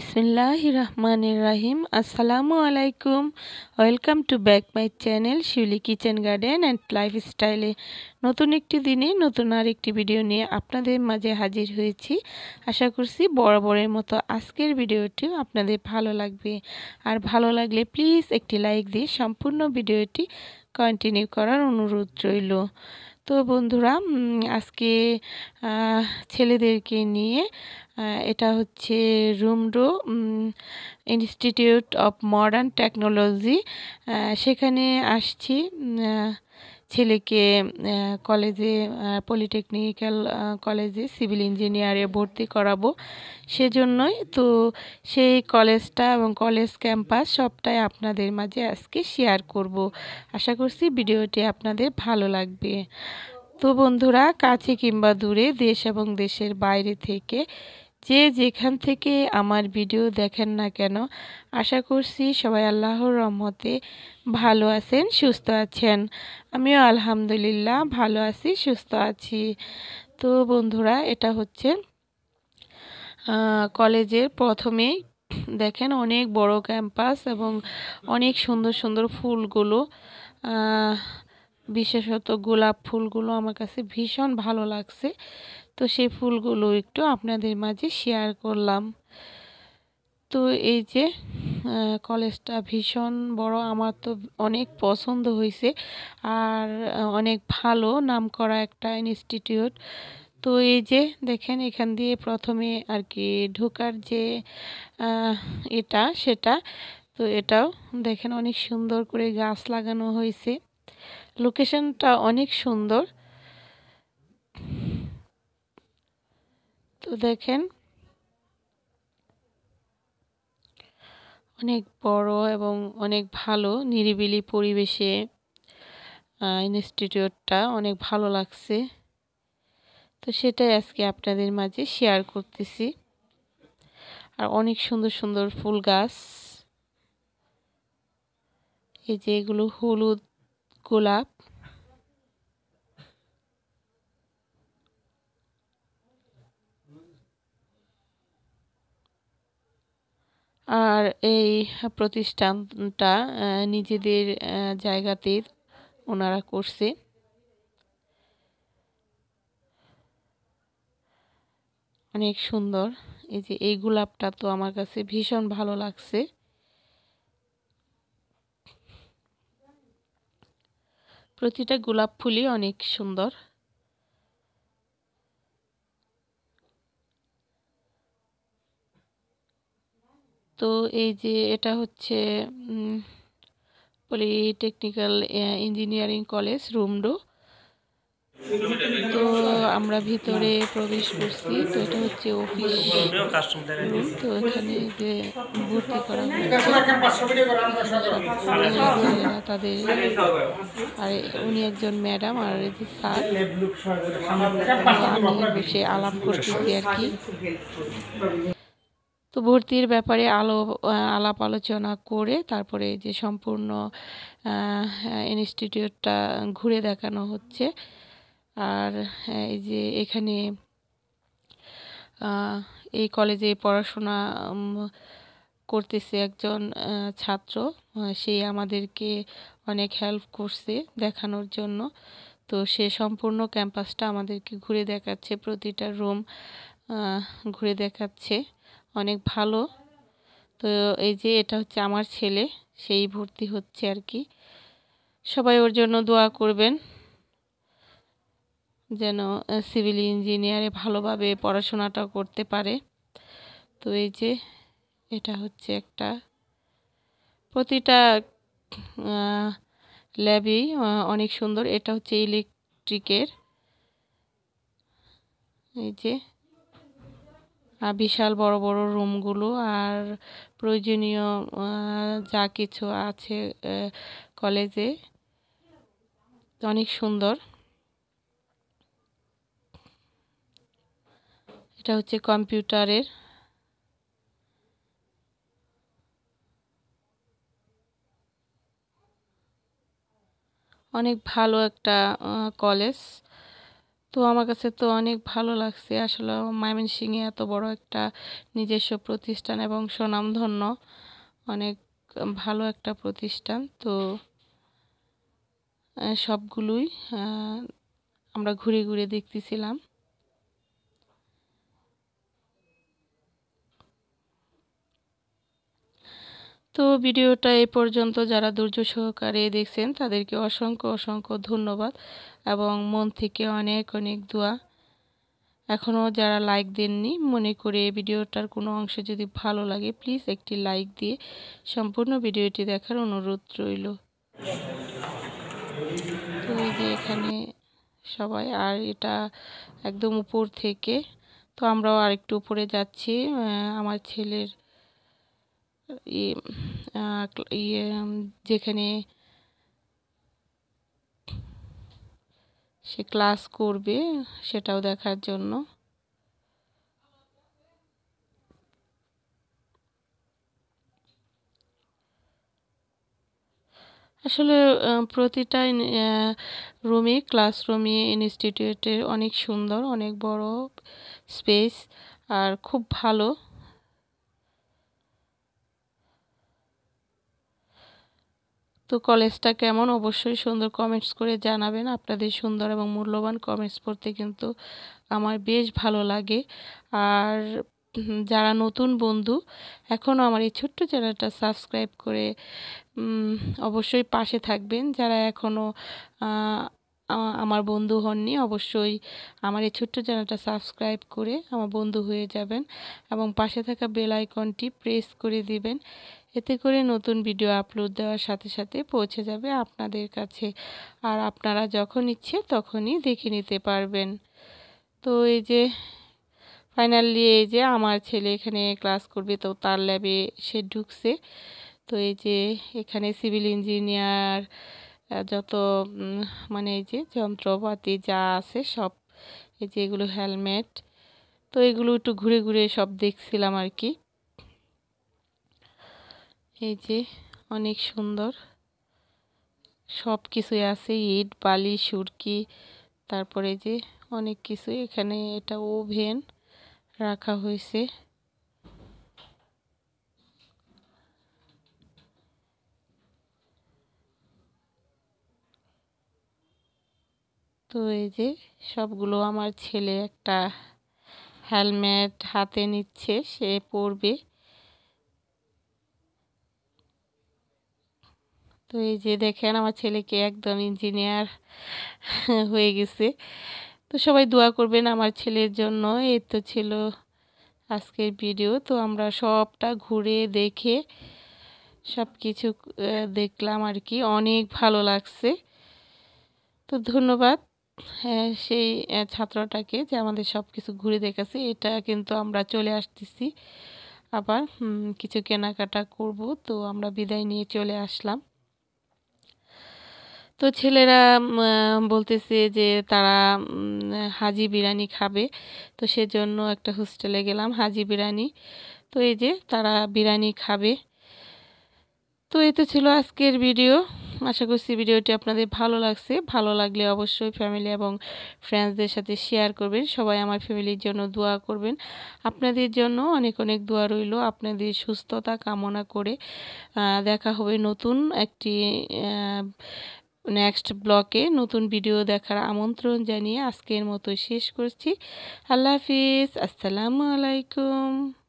বিসমিল্লাহ রহমান রাহিম আসসালামু আলাইকুম welcome to back my channel Shiuli kitchen garden and লাইফস্টাইলে নতুন একটি দিনে নতুন আর একটি ভিডিও নিয়ে আপনাদের মাঝে হাজির হয়েছি আশা করছি বরাবরের মতো আজকের ভিডিওটিও আপনাদের ভালো লাগবে আর ভালো লাগলে প্লিজ একটি লাইক দিয়ে সম্পূর্ণ ভিডিওটি কন্টিনিউ করার অনুরোধ রইল তো বন্ধুরা আজকে ছেলেদেরকে নিয়ে এটা হচ্ছে রুমডো ইনস্টিটিউট অফ মডার্ন টেকনোলজি সেখানে আসছি ছেলেকে কলেজে পলিটেকনিক্যাল কলেজে সিভিল ইঞ্জিনিয়ারে ভর্তি করাবো সেজন্যই তো সেই কলেজটা এবং কলেজ ক্যাম্পাস সবটাই আপনাদের মাঝে আজকে শেয়ার করব আশা করছি ভিডিওটি আপনাদের ভালো লাগবে তো বন্ধুরা কাছে কিংবা দূরে দেশ এবং দেশের বাইরে থেকে যে যেখান থেকে আমার ভিডিও দেখেন না কেন আশা করছি সবাই আল্লাহর রহমতে ভালো আছেন সুস্থ আছেন আমিও আলহামদুলিল্লাহ ভালো আছি সুস্থ আছি তো বন্ধুরা এটা হচ্ছে কলেজের প্রথমেই দেখেন অনেক বড় ক্যাম্পাস এবং অনেক সুন্দর সুন্দর ফুলগুলো বিশেষত গোলাপ ফুলগুলো আমার কাছে ভীষণ ভালো লাগছে তো সেই ফুলগুলো একটু আপনাদের মাঝে শেয়ার করলাম তো এই যে কলেজটা ভীষণ বড় আমার তো অনেক পছন্দ হয়েছে আর অনেক ভালো নাম করা একটা ইনস্টিটিউট তো এই যে দেখেন এখান দিয়ে প্রথমে আর কি ঢোকার যে এটা সেটা তো এটাও দেখেন অনেক সুন্দর করে গাছ লাগানো হয়েছে লোকেশনটা অনেক সুন্দর তো দেখেন অনেক বড় এবং অনেক ভালো নিরিবিলি পরিবেশে ইনস্টিটিউটটা অনেক ভালো লাগছে তো সেটাই আজকে আপনাদের মাঝে শেয়ার করতেছি আর অনেক সুন্দর সুন্দর ফুল গাছ এই যে এগুলো হলুদ গোলাপ আর এই প্রতিষ্ঠানটা নিজেদের জায়গাতে ওনারা করছে অনেক সুন্দর এই যে এই গোলাপটা তো আমার কাছে ভীষণ ভালো লাগছে প্রতিটা গোলাপ ফুলই অনেক সুন্দর তো এই যে এটা হচ্ছে পলিটেকনিক্যাল ইঞ্জিনিয়ারিং কলেজ রুমডো তো আমরা ভিতরে প্রবেশ করছি তো এটা হচ্ছে অফিস রুম তো এখানে যে ভর্তি করা তাদের আর উনি একজন ম্যাডাম আর স্যার আমি বসে আলাপ করতেছি আর কি তো ভর্তির ব্যাপারে আলো আলাপ আলোচনা করে তারপরে যে সম্পূর্ণ ইনস্টিটিউটটা ঘুরে দেখানো হচ্ছে আর এই যে এখানে এই কলেজে পড়াশোনা করতেছে একজন ছাত্র সে আমাদেরকে অনেক হেল্প করছে দেখানোর জন্য তো সে সম্পূর্ণ ক্যাম্পাসটা আমাদেরকে ঘুরে দেখাচ্ছে প্রতিটা রুম ঘুরে দেখাচ্ছে অনেক ভালো তো এই যে এটা হচ্ছে আমার ছেলে সেই ভর্তি হচ্ছে আর কি সবাই ওর জন্য দোয়া করবেন যেন সিভিল ইঞ্জিনিয়ারে ভালোভাবে পড়াশোনাটা করতে পারে তো এই যে এটা হচ্ছে একটা প্রতিটা ল্যাবই অনেক সুন্দর এটা হচ্ছে ইলেকট্রিকের এই যে বিশাল বড় বড় রুমগুলো আর প্রয়োজনীয় যা কিছু আছে কলেজে অনেক সুন্দর এটা হচ্ছে কম্পিউটারের অনেক ভালো একটা কলেজ তো আমার কাছে তো অনেক ভালো লাগছে আসলে ময়মনসিংহে এত বড় একটা নিজস্ব প্রতিষ্ঠান এবং সুনামধন্য অনেক ভালো একটা প্রতিষ্ঠান তো সবগুলোই আমরা ঘুরে ঘুরে দেখতেছিলাম তো ভিডিওটা এ পর্যন্ত যারা দুর্যোগ সহকারে দেখছেন তাদেরকে অসংখ্য অসংখ্য ধন্যবাদ এবং মন থেকে অনেক অনেক দোয়া এখনও যারা লাইক দেননি মনে করে ভিডিওটার কোনো অংশ যদি ভালো লাগে প্লিজ একটি লাইক দিয়ে সম্পূর্ণ ভিডিওটি দেখার অনুরোধ রইল তো এই যে এখানে সবাই আর এটা একদম উপর থেকে তো আমরাও আরেকটু উপরে যাচ্ছি আমার ছেলের ইয়ে যেখানে সে ক্লাস করবে সেটাও দেখার জন্য আসলে প্রতিটা রুমে ক্লাসরুমে ইনস্টিটিউটের অনেক সুন্দর অনেক বড় স্পেস আর খুব ভালো তো কলেজটা কেমন অবশ্যই সুন্দর কমেন্টস করে জানাবেন আপনাদের সুন্দর এবং মূল্যবান কমেন্টস পড়তে কিন্তু আমার বেশ ভালো লাগে আর যারা নতুন বন্ধু এখনও আমার এই ছোট্ট চ্যানেলটা সাবস্ক্রাইব করে অবশ্যই পাশে থাকবেন যারা এখনও আমার বন্ধু হননি অবশ্যই আমার এই ছোট্ট চ্যানেলটা সাবস্ক্রাইব করে আমার বন্ধু হয়ে যাবেন এবং পাশে থাকা বেল আইকনটি প্রেস করে দিবেন এতে করে নতুন ভিডিও আপলোড দেওয়ার সাথে সাথে পৌঁছে যাবে আপনাদের কাছে আর আপনারা যখন ইচ্ছে তখনই দেখে নিতে পারবেন তো এই যে ফাইনালি এই যে আমার ছেলে এখানে ক্লাস করবে তো তার ল্যাবে সে ঢুকছে তো এই যে এখানে সিভিল ইঞ্জিনিয়ার যত মানে এই যে যন্ত্রপাতি যা আছে সব এই যে এগুলো হেলমেট তো এগুলো একটু ঘুরে ঘুরে সব দেখছিলাম আর কি এই যে অনেক সুন্দর সব কিছুই আছে ইট বালি সুরকি তারপরে যে অনেক কিছু এখানে এটা ওভেন রাখা হয়েছে তো এই যে সবগুলো আমার ছেলে একটা হেলমেট হাতে নিচ্ছে সে পরবে তো এই যে দেখেন আমার ছেলেকে একদম ইঞ্জিনিয়ার হয়ে গেছে তো সবাই দোয়া করবেন আমার ছেলের জন্য এই তো ছিল আজকের ভিডিও তো আমরা সবটা ঘুরে দেখে সব কিছু দেখলাম আর কি অনেক ভালো লাগছে তো ধন্যবাদ হ্যাঁ, সেই ছাত্রটাকে যে আমাদের সব কিছু ঘুরে দেখাচ্ছে এটা কিন্তু আমরা চলে আসতেছি আবার কিছু কেনাকাটা করব তো আমরা বিদায় নিয়ে চলে আসলাম তো ছেলেরা বলতেছে যে তারা হাজি বিরিয়ানি খাবে তো সেজন্য একটা হোস্টেলে গেলাম হাজি বিরিয়ানি তো এই যে তারা বিরিয়ানি খাবে তো এই তো ছিল আজকের ভিডিও আশা করছি ভিডিওটি আপনাদের ভালো লাগছে ভালো লাগলে অবশ্যই ফ্যামিলি এবং ফ্রেন্ডসদের সাথে শেয়ার করবেন সবাই আমার ফ্যামিলির জন্য দোয়া করবেন আপনাদের জন্য অনেক অনেক দোয়া রইল আপনাদের সুস্থতা কামনা করে দেখা হবে নতুন একটি নেক্সট ব্লকে নতুন ভিডিও দেখার আমন্ত্রণ জানিয়ে আজকের মতো শেষ করছি আল্লাহ হাফিজ আসসালামু আলাইকুম